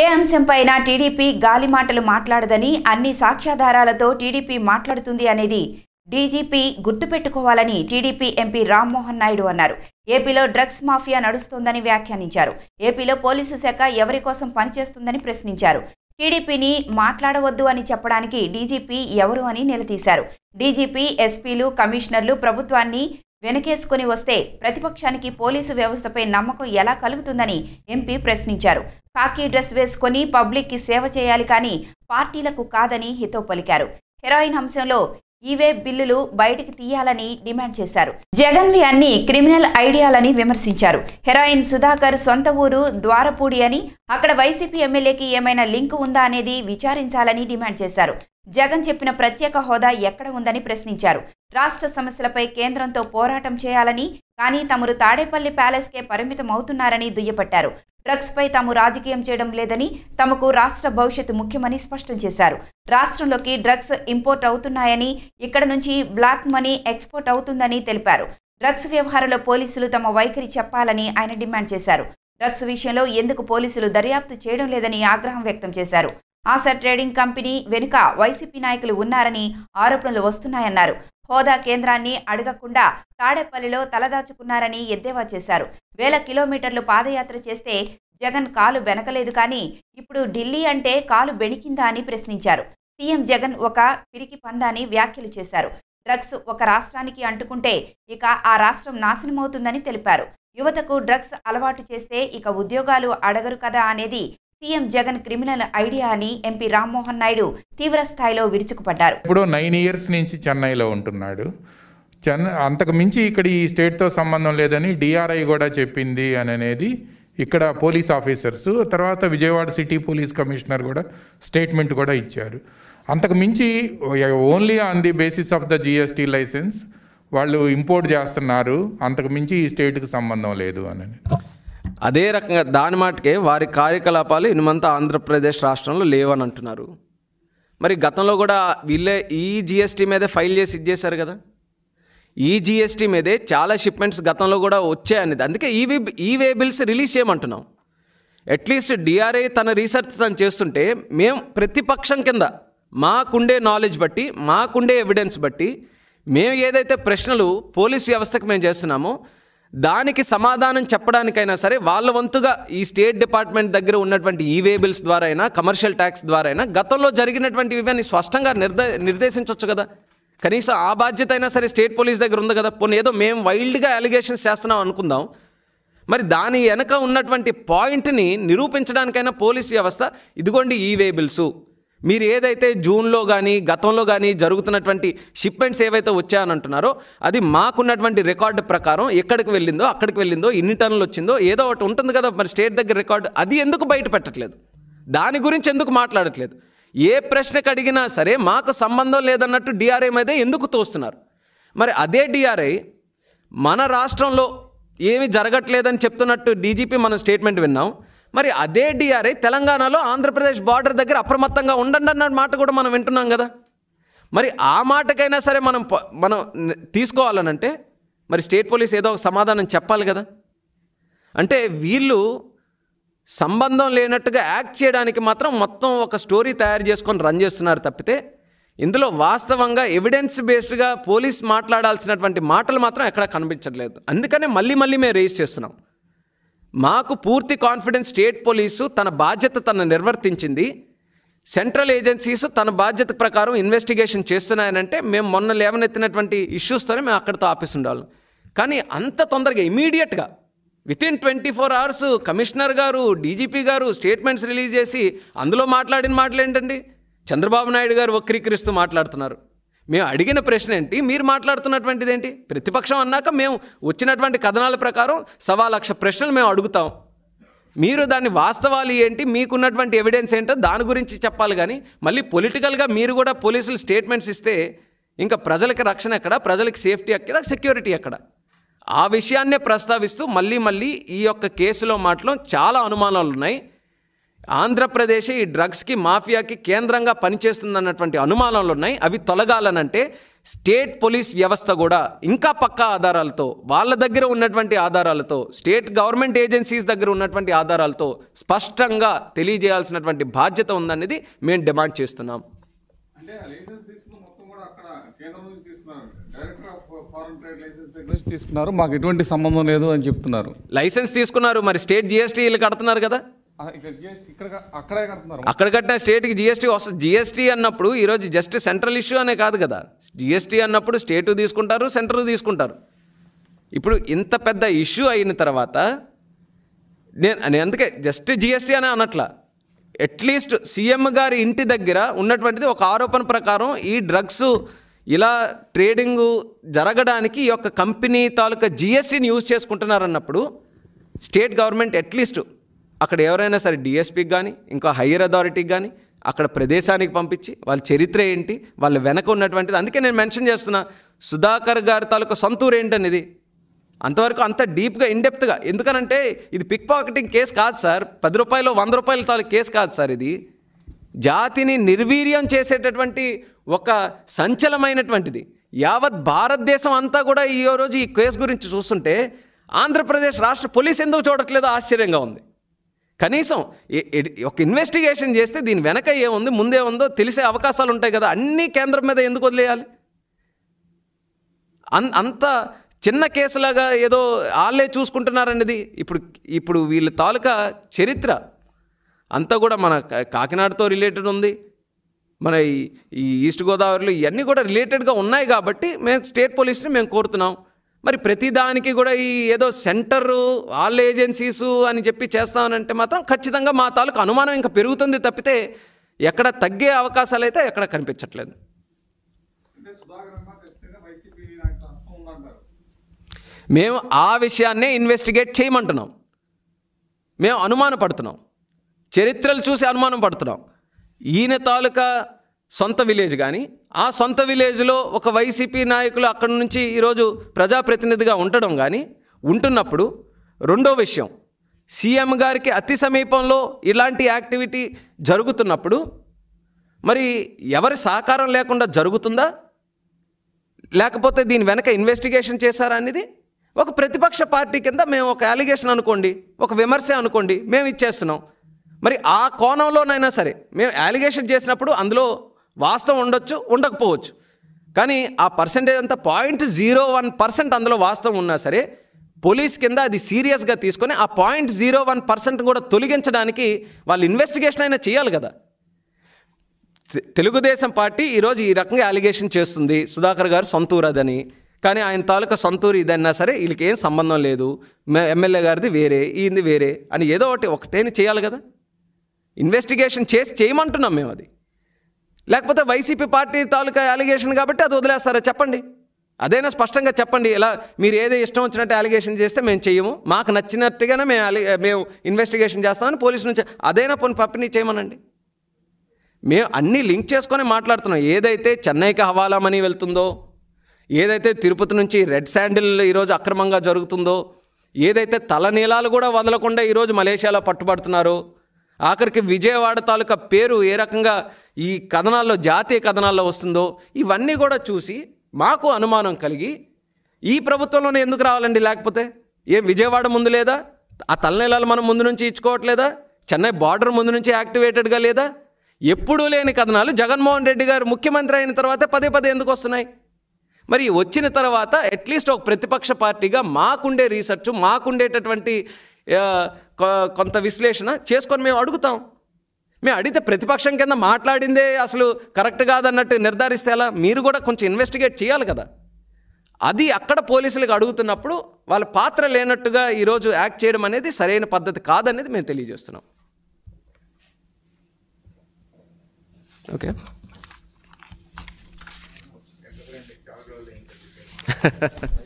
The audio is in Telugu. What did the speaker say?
ఏ అంశంపైన టీడీపీ గాలి మాటలు మాట్లాడదని అన్ని సాక్ష్యాధారాలతో టీడీపీ మాట్లాడుతుంది అనేది డీజీపీ గుర్తుపెట్టుకోవాలని టీడీపీ ఎంపీ రామ్మోహన్ నాయుడు అన్నారు ఏపీలో డ్రగ్స్ మాఫియా నడుస్తోందని వ్యాఖ్యానించారు ఏపీలో పోలీసు శాఖ ఎవరి కోసం పనిచేస్తుందని ప్రశ్నించారు టీడీపీని మాట్లాడవద్దు అని చెప్పడానికి డీజీపీ ఎవరు అని నిలదీశారు డీజీపీ ఎస్పీలు కమిషనర్లు ప్రభుత్వాన్ని వెనకేసుకుని వస్తే ప్రతిపక్షానికి పోలీసు వ్యవస్థపై నమ్మకం ఎలా కలుగుతుందని ఎంపీ ప్రశ్నించారు కాకీ డ్రెస్ వేసుకొని పబ్లిక్కి సేవ చేయాలి కానీ పార్టీలకు కాదని హితో పలికారు హెరాయిన్ అంశంలో ఇవే బిల్లులు బయటికి తీయాలని డిమాండ్ చేశారు జగన్వి అన్ని క్రిమినల్ ఐడియాలని విమర్శించారు హెరాయిన్ సుధాకర్ సొంత ఊరు ద్వారపూడి అని అక్కడ వైసీపీ ఎమ్మెల్యేకి ఏమైనా లింక్ ఉందా అనేది విచారించాలని డిమాండ్ చేశారు జగన్ చెప్పిన ప్రత్యేక హోదా ఎక్కడ ఉందని ప్రశ్నించారు రాష్ట్ర సమస్యలపై కేంద్రంతో పోరాటం చేయాలని కానీ తమరు తాడేపల్లి ప్యాలెస్కే పరిమితం అవుతున్నారని దుయ్యబట్టారు డ్రగ్స్పై తాము రాజకీయం చేయడం లేదని తమకు రాష్ట్ర భవిష్యత్తు ముఖ్యమని స్పష్టం చేశారు రాష్ట్రంలోకి డ్రగ్స్ ఇంపోర్ట్ అవుతున్నాయని ఇక్కడ నుంచి బ్లాక్ మనీ ఎక్స్పోర్ట్ అవుతుందని తెలిపారు డ్రగ్స్ వ్యవహారంలో పోలీసులు తమ వైఖరి చెప్పాలని ఆయన డిమాండ్ చేశారు డ్రగ్స్ విషయంలో ఎందుకు పోలీసులు దర్యాప్తు చేయడం లేదని ఆగ్రహం వ్యక్తం చేశారు ఆసర్ ట్రేడింగ్ కంపెనీ వెనుక వైసీపీ నాయకులు ఉన్నారని ఆరోపణలు వస్తున్నాయన్నారు హోదా కేంద్రాన్ని అడగకుండా తాడేపల్లిలో తలదాచుకున్నారని ఎద్దేవా చేశారు వేల కిలోమీటర్లు పాదయాత్ర చేస్తే జగన్ కాలు వెనకలేదు కానీ ఇప్పుడు ఢిల్లీ అంటే కాలు బెణికిందా అని ప్రశ్నించారు సీఎం జగన్ ఒక పిరికి పందాని వ్యాఖ్యలు చేశారు డ్రగ్స్ ఒక రాష్ట్రానికి అంటుకుంటే ఇక ఆ రాష్ట్రం నాశనమవుతుందని తెలిపారు యువతకు డ్రగ్స్ అలవాటు చేస్తే ఇక ఉద్యోగాలు అడగరు కదా అనేది సీఎం జగన్ క్రిమినల్ ఐడియా అని ఎంపీ రామ్మోహన్ నాయుడు తీవ్ర స్థాయిలో విరుచుకుపడ్డారు ఇప్పుడు నైన్ ఇయర్స్ నుంచి చెన్నైలో ఉంటున్నాడు చెన్ అంతకు మించి ఇక్కడ ఈ స్టేట్తో సంబంధం లేదని డిఆర్ఐ కూడా చెప్పింది అని అనేది ఇక్కడ పోలీస్ ఆఫీసర్స్ తర్వాత విజయవాడ సిటీ పోలీస్ కమిషనర్ కూడా స్టేట్మెంట్ కూడా ఇచ్చారు అంతకు మించి only on the basis of the GST license వాళ్ళు ఇంపోర్ట్ చేస్తున్నారు అంతకు మించి ఈ స్టేట్కి సంబంధం లేదు అని అదే రకంగా దాని మాటకే వారి కార్యకలాపాలు ఇనుమంతా ఆంధ్రప్రదేశ్ రాష్ట్రంలో లేవని అంటున్నారు మరి గతంలో కూడా వీళ్ళే ఈ జిఎస్టీ మీదే ఫైల్ చేసి ఇచ్చేశారు కదా ఈ జిఎస్టీ మీదే చాలా షిప్మెంట్స్ గతంలో కూడా వచ్చాయనేది అందుకే ఈ ఈవే బిల్స్ రిలీజ్ చేయమంటున్నాం అట్లీస్ట్ డిఆర్ఐ తన రీసెర్చ్ తను చేస్తుంటే మేము ప్రతిపక్షం కింద మాకుండే నాలెడ్జ్ బట్టి మాకుండే ఎవిడెన్స్ బట్టి మేము ఏదైతే ప్రశ్నలు పోలీస్ వ్యవస్థకు మేము చేస్తున్నామో దానికి సమాధానం చెప్పడానికైనా సరే వాళ్ళ వంతుగా ఈ స్టేట్ డిపార్ట్మెంట్ దగ్గర ఉన్నటువంటి ఈ ద్వారా అయినా కమర్షియల్ ట్యాక్స్ ద్వారా అయినా గతంలో జరిగినటువంటి ఇవన్నీ స్పష్టంగా నిర్దే నిర్దేశించవచ్చు కదా కనీసం ఆ బాధ్యత అయినా సరే స్టేట్ పోలీస్ దగ్గర ఉంది కదా పోనీ ఏదో మేము వైల్డ్గా అలిగేషన్స్ చేస్తున్నాం అనుకుందాం మరి దాని వెనక ఉన్నటువంటి పాయింట్ని నిరూపించడానికైనా పోలీస్ వ్యవస్థ ఇదిగోండి ఈ మీరు ఏదైతే జూన్లో కానీ గతంలో కానీ జరుగుతున్నటువంటి షిప్మెంట్స్ ఏవైతే వచ్చాయని అంటున్నారో అది మాకున్నటువంటి రికార్డు ప్రకారం ఎక్కడికి వెళ్ళిందో అక్కడికి వెళ్ళిందో ఇన్ని టన్నులు వచ్చిందో ఏదో ఒకటి ఉంటుంది కదా మరి స్టేట్ దగ్గర రికార్డు అది ఎందుకు బయట పెట్టట్లేదు దాని గురించి ఎందుకు మాట్లాడట్లేదు ఏ ప్రశ్నకు అడిగినా సరే మాకు సంబంధం లేదన్నట్టు డిఆర్ఐ మీదే ఎందుకు తోస్తున్నారు మరి అదే డిఆర్ఐ మన రాష్ట్రంలో ఏమి జరగట్లేదని చెప్తున్నట్టు డీజీపీ మనం స్టేట్మెంట్ విన్నాం మరి అదే డిఆర్ఐ తెలంగాణలో ఆంధ్రప్రదేశ్ బార్డర్ దగ్గర అప్రమత్తంగా ఉండండి అన్న మాట కూడా మనం వింటున్నాం కదా మరి ఆ మాటకైనా సరే మనం మనం తీసుకోవాలనంటే మరి స్టేట్ పోలీస్ ఏదో ఒక సమాధానం చెప్పాలి కదా అంటే వీళ్ళు సంబంధం లేనట్టుగా యాక్ట్ చేయడానికి మాత్రం మొత్తం ఒక స్టోరీ తయారు చేసుకొని రన్ చేస్తున్నారు తప్పితే ఇందులో వాస్తవంగా ఎవిడెన్స్ బేస్డ్గా పోలీస్ మాట్లాడాల్సినటువంటి మాటలు మాత్రం ఎక్కడ కనిపించట్లేదు అందుకనే మళ్ళీ మళ్ళీ మేము రేస్ చేస్తున్నాం మాకు పూర్తి కాన్ఫిడెన్స్ స్టేట్ పోలీసు తన బాధ్యత తను నిర్వర్తించింది సెంట్రల్ ఏజెన్సీస్ తన బాధ్యత ప్రకారం ఇన్వెస్టిగేషన్ చేస్తున్నాయనంటే మేము మొన్న లేవనెత్తినటువంటి ఇష్యూస్తోనే మేము అక్కడితో ఆపేసి ఉండాలి కానీ అంత తొందరగా ఇమీడియట్గా within twenty four hours commissioner గారు డీజీపీ గారు స్టేట్మెంట్స్ రిలీజ్ చేసి అందులో మాట్లాడిన మాటలు ఏంటండి చంద్రబాబు నాయుడు గారు వక్రీకరిస్తూ మాట్లాడుతున్నారు మేము అడిగిన ప్రశ్న ఏంటి మీరు మాట్లాడుతున్నటువంటిది ఏంటి ప్రతిపక్షం అన్నాక మేము వచ్చినటువంటి కథనాల ప్రకారం సవా లక్ష ప్రశ్నలు మేము అడుగుతాం మీరు దాని వాస్తవాలు ఏంటి మీకున్నటువంటి ఎవిడెన్స్ ఏంటో దాని గురించి చెప్పాలి కానీ మళ్ళీ పొలిటికల్గా మీరు కూడా పోలీసులు స్టేట్మెంట్స్ ఇస్తే ఇంకా ప్రజలకి రక్షణ ఎక్కడ ప్రజలకి సేఫ్టీ ఎక్కడ సెక్యూరిటీ ఎక్కడ ఆ విషయాన్నే ప్రస్తావిస్తూ మళ్ళీ మళ్ళీ ఈ యొక్క కేసులో మాటలో చాలా అనుమానాలు ఉన్నాయి ఆంధ్రప్రదేశ్ ఈ డ్రగ్స్కి మాఫియాకి కేంద్రంగా పనిచేస్తుందన్నటువంటి అనుమానాలు ఉన్నాయి అవి తొలగాలనంటే స్టేట్ పోలీస్ వ్యవస్థ కూడా ఇంకా పక్కా ఆధారాలతో వాళ్ళ దగ్గర ఉన్నటువంటి ఆధారాలతో స్టేట్ గవర్నమెంట్ ఏజెన్సీస్ దగ్గర ఉన్నటువంటి ఆధారాలతో స్పష్టంగా తెలియజేయాల్సినటువంటి బాధ్యత ఉందనేది మేము డిమాండ్ చేస్తున్నాం తీసుకున్నారు మాకు ఎటువంటి సంబంధం లేదు అని చెప్తున్నారు లైసెన్స్ తీసుకున్నారు మరి స్టేట్ జిఎస్టీ వీళ్ళు కడుతున్నారు కదా అక్కడ కట్టిన స్టేట్కి జిఎస్టీ వస్తుంది జిఎస్టీ అన్నప్పుడు ఈరోజు జస్ట్ సెంట్రల్ ఇష్యూ అనే కాదు కదా జిఎస్టీ అన్నప్పుడు స్టేటు తీసుకుంటారు సెంట్రల్ తీసుకుంటారు ఇప్పుడు ఇంత పెద్ద ఇష్యూ అయిన తర్వాత నేను నేను అందుకే జస్ట్ జిఎస్టీ అనే అనట్లా అట్లీస్ట్ సీఎం గారి ఇంటి దగ్గర ఉన్నటువంటిది ఒక ఆరోపణ ప్రకారం ఈ డ్రగ్స్ ఇలా ట్రేడింగ్ జరగడానికి ఈ యొక్క కంపెనీ తాలూకా జిఎస్టీని యూజ్ చేసుకుంటున్నారన్నప్పుడు స్టేట్ గవర్నమెంట్ అట్లీస్ట్ అక్కడ ఎవరైనా సరే డిఎస్పీకి కానీ ఇంకా హయ్యర్ అథారిటీకి కానీ అక్కడ ప్రదేశానికి పంపించి వాళ్ళ చరిత్ర ఏంటి వాళ్ళ వెనక ఉన్నటువంటిది అందుకే నేను మెన్షన్ చేస్తున్నా సుధాకర్ గారి తాలూకా సొంతూరు ఏంటనేది అంతవరకు అంత డీప్గా ఇన్డెప్త్గా ఎందుకనంటే ఇది పిక్ పాకెటింగ్ కేసు కాదు సార్ పది రూపాయలు వంద రూపాయల తాలూకు కేసు కాదు సార్ ఇది జాతిని నిర్వీర్యం చేసేటటువంటి ఒక సంచలమైనటువంటిది యావత్ భారతదేశం అంతా కూడా ఈ రోజు ఈ కేసు గురించి చూస్తుంటే ఆంధ్రప్రదేశ్ రాష్ట్ర పోలీస్ ఎందుకు చూడట్లేదో ఆశ్చర్యంగా ఉంది కనీసం ఒక ఇన్వెస్టిగేషన్ చేస్తే దీని వెనక ఏముంది ముందే ఉందో తెలిసే అవకాశాలు ఉంటాయి కదా అన్నీ కేంద్రం మీద ఎందుకు వదిలేయాలి అన్ అంత చిన్న కేసులాగా ఏదో వాళ్ళే చూసుకుంటున్నారనేది ఇప్పుడు ఇప్పుడు వీళ్ళ తాలూకా చరిత్ర అంతా కూడా మన కాకినాడతో రిలేటెడ్ ఉంది మన ఈ ఈస్ట్ గోదావరిలో ఇవన్నీ కూడా రిలేటెడ్గా ఉన్నాయి కాబట్టి మేము స్టేట్ పోలీస్ని మేము కోరుతున్నాం మరి ప్రతిదానికి కూడా ఈ ఏదో సెంటరు ఆల్ ఏజెన్సీసు అని చెప్పి చేస్తామనంటే మాత్రం ఖచ్చితంగా మా తాలూకు అనుమానం ఇంకా పెరుగుతుంది తప్పితే ఎక్కడ తగ్గే అవకాశాలు అయితే ఎక్కడ కనిపించట్లేదు మేము ఆ విషయాన్నే ఇన్వెస్టిగేట్ చేయమంటున్నాం మేము అనుమానపడుతున్నాం చరిత్రలు చూసి అనుమానం పడుతున్నాం ఈయన తాలూకా సొంత విలేజ్ కానీ ఆ సొంత విలేజ్లో ఒక వైసీపీ నాయకులు అక్కడి నుంచి ఈరోజు ప్రజాప్రతినిధిగా ఉండడం కానీ ఉంటున్నప్పుడు రెండో విషయం సీఎం గారికి అతి సమీపంలో ఇలాంటి యాక్టివిటీ జరుగుతున్నప్పుడు మరి ఎవరి సహకారం లేకుండా జరుగుతుందా లేకపోతే దీని వెనక ఇన్వెస్టిగేషన్ చేశారా అనేది ఒక ప్రతిపక్ష పార్టీ కింద మేము ఒక అలిగేషన్ అనుకోండి ఒక విమర్శ అనుకోండి మేము ఇచ్చేస్తున్నాం మరి ఆ కోణంలోనైనా సరే మేము అలిగేషన్ చేసినప్పుడు అందులో వాస్తవం ఉండొచ్చు ఉండకపోవచ్చు కానీ ఆ పర్సంటేజ్ అంతా పాయింట్ జీరో వన్ పర్సెంట్ అందులో వాస్తవం ఉన్నా సరే పోలీస్ కింద అది సీరియస్గా తీసుకొని ఆ పాయింట్ జీరో వన్ పర్సెంట్ కూడా తొలగించడానికి వాళ్ళు ఇన్వెస్టిగేషన్ అయినా చేయాలి కదా తెలుగుదేశం పార్టీ ఈరోజు ఈ రకంగా అలిగేషన్ చేస్తుంది సుధాకర్ గారు సొంతూరు అదని కానీ ఆయన తాలూకా సొంతూరు ఇదన్నా సరే వీళ్ళకి ఏం సంబంధం లేదు ఎమ్మెల్యే గారిది వేరే ఈయనది వేరే అని ఏదో ఒకటి ఒకటే చేయాలి కదా ఇన్వెస్టిగేషన్ చేసి చేయమంటున్నాం మేము అది లేకపోతే వైసీపీ పార్టీ తాలూకా అలిగేషన్ కాబట్టి అది వదిలేస్తారా చెప్పండి అదైనా స్పష్టంగా చెప్పండి ఇలా మీరు ఏదో ఇష్టం వచ్చినట్టు అలిగేషన్ చేస్తే మేము చేయము మాకు నచ్చినట్టుగానే మేము అలి మేము ఇన్వెస్టిగేషన్ చేస్తామని పోలీసు నుంచి అదైనా పని పంపిణీ చేయమనండి మేము అన్నీ లింక్ చేసుకొని మాట్లాడుతున్నాం ఏదైతే చెన్నైకి హవాలా మనీ వెళ్తుందో ఏదైతే తిరుపతి నుంచి రెడ్ శాండిల్ ఈరోజు అక్రమంగా జరుగుతుందో ఏదైతే తలనీలాలు కూడా వదలకుండా ఈరోజు మలేషియాలో పట్టుబడుతున్నారో ఆఖరికి విజయవాడ తాలూకా పేరు ఏ రకంగా ఈ కథనాల్లో జాతీయ కథనాల్లో వస్తుందో ఇవన్నీ కూడా చూసి మాకు అనుమానం కలిగి ఈ ప్రభుత్వంలోనే ఎందుకు రావాలండి లేకపోతే ఏ విజయవాడ ముందు లేదా ఆ తలనీలాలు మనం ముందు నుంచి ఇచ్చుకోవట్లేదా చెన్నై బార్డర్ ముందు నుంచి యాక్టివేటెడ్గా లేదా ఎప్పుడూ లేని కథనాలు జగన్మోహన్ రెడ్డి గారు ముఖ్యమంత్రి అయిన తర్వాత పదే పదే ఎందుకు వస్తున్నాయి మరి వచ్చిన తర్వాత అట్లీస్ట్ ఒక ప్రతిపక్ష పార్టీగా మాకుండే రీసెర్చ్ మాకుండేటటువంటి కొంత విశ్లేషణ చేసుకొని మేము అడుగుతాం మేము అడిగితే ప్రతిపక్షం కింద మాట్లాడిందే అసలు కరెక్ట్ కాదన్నట్టు నిర్ధారిస్తే ఎలా మీరు కూడా కొంచెం ఇన్వెస్టిగేట్ చేయాలి కదా అది అక్కడ పోలీసులకు అడుగుతున్నప్పుడు వాళ్ళ పాత్ర లేనట్టుగా ఈరోజు యాక్ట్ చేయడం అనేది సరైన పద్ధతి కాదనేది మేము తెలియజేస్తున్నాం ఓకే Ha ha ha.